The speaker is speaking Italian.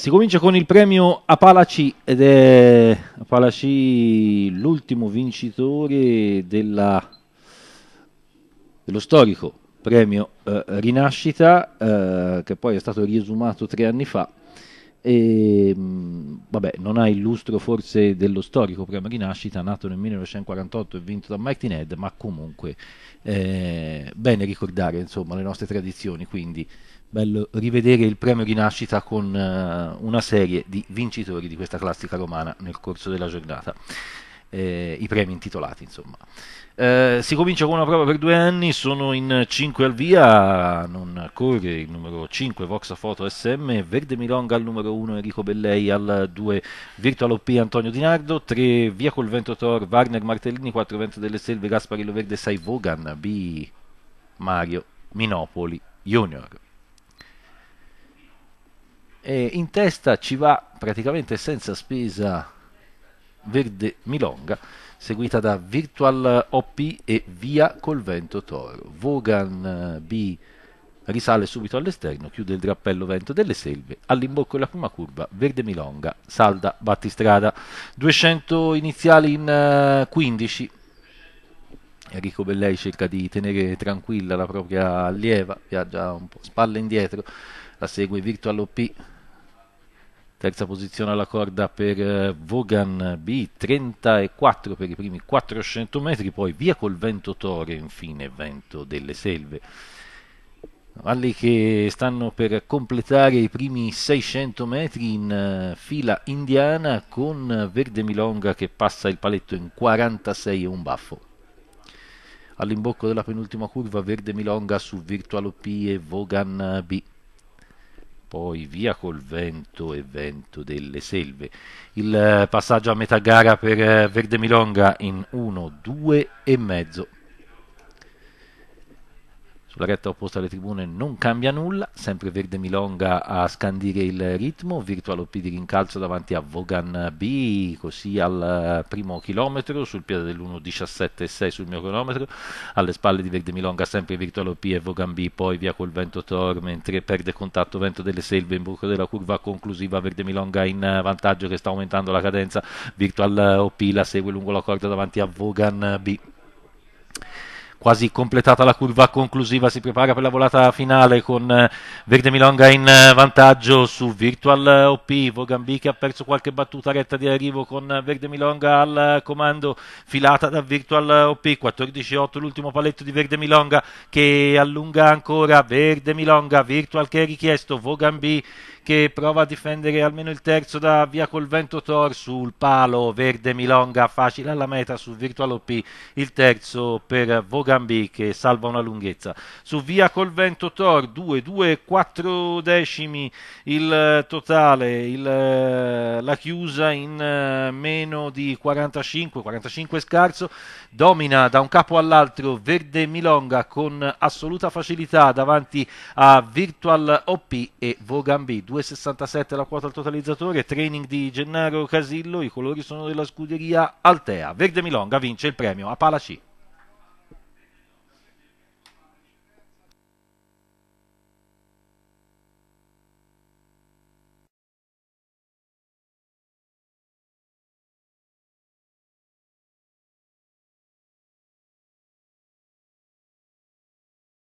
Si comincia con il premio Apalachi ed è Apalachi l'ultimo vincitore della, dello storico premio eh, Rinascita eh, che poi è stato riesumato tre anni fa e mm, vabbè, non ha il lustro forse dello storico di nascita, nato nel 1948 e vinto da Martin Martined, ma comunque eh, bene ricordare insomma, le nostre tradizioni, quindi bello rivedere il premio di nascita con eh, una serie di vincitori di questa classica romana nel corso della giornata eh, i premi intitolati. Insomma. Eh, si comincia con una prova per due anni, sono in 5 al via, non corre il numero 5 Vox Foto SM, Verde Milonga al numero 1 Enrico Bellei al 2 Virtual OP Antonio Di Nardo, 3 Via col Vento Thor Warner Martellini, 4 Vento delle Selve Gasparillo Verde 6 Vogan, B Mario Minopoli Junior. E in testa ci va praticamente senza spesa Verde Milonga, seguita da Virtual OP e Via col Vento Toro. Vogan eh, B risale subito all'esterno, chiude il drappello vento delle selve, all'imbocco della prima curva, verde milonga, salda, battistrada, 200 iniziali in 15, eh, Enrico Bellei cerca di tenere tranquilla la propria allieva, viaggia un po' spalle indietro, la segue Virtual OP, terza posizione alla corda per eh, Vogan B, 34 per i primi 400 metri, poi via col vento Tore, infine vento delle selve. Valli che stanno per completare i primi 600 metri in eh, fila indiana con eh, Verde Milonga che passa il paletto in 46 e un baffo. All'imbocco della penultima curva Verde Milonga su Virtual OP e Vogan B poi via col vento e vento delle selve. Il eh, passaggio a metà gara per eh, Verde Milonga in 1, 2 e mezzo. Sulla retta opposta alle tribune non cambia nulla, sempre Verde Milonga a scandire il ritmo, Virtual OP di rincalzo davanti a Vogan B, così al eh, primo chilometro, sul piede dell'1.17.6 sul mio cronometro, alle spalle di Verde Milonga sempre Virtual OP e Vogan B, poi via col vento Thor mentre perde contatto vento delle selve in buco della curva conclusiva, Verde Milonga in eh, vantaggio che sta aumentando la cadenza, Virtual eh, OP la segue lungo la corda davanti a Vogan B quasi completata la curva conclusiva, si prepara per la volata finale con eh, Verde Milonga in eh, vantaggio su Virtual eh, OP, Vogambi che ha perso qualche battuta retta di arrivo con Verde Milonga al comando, filata da Virtual OP, 14-8 l'ultimo paletto di Verde Milonga che allunga ancora, Verde Milonga, Virtual che è richiesto, Vogambi che prova a difendere almeno il terzo da via col vento Thor sul palo, Verde Milonga facile alla meta su Virtual OP, il terzo per Vogambi Gambè che salva una lunghezza. Su via col vento Tor 2, 2, 4 decimi il eh, totale, il, eh, la chiusa in eh, meno di 45, 45 scarso, domina da un capo all'altro Verde Milonga con assoluta facilità davanti a Virtual OP e Vogambi, 2,67 la quota al totalizzatore, training di Gennaro Casillo, i colori sono della scuderia Altea. Verde Milonga vince il premio a Palaci.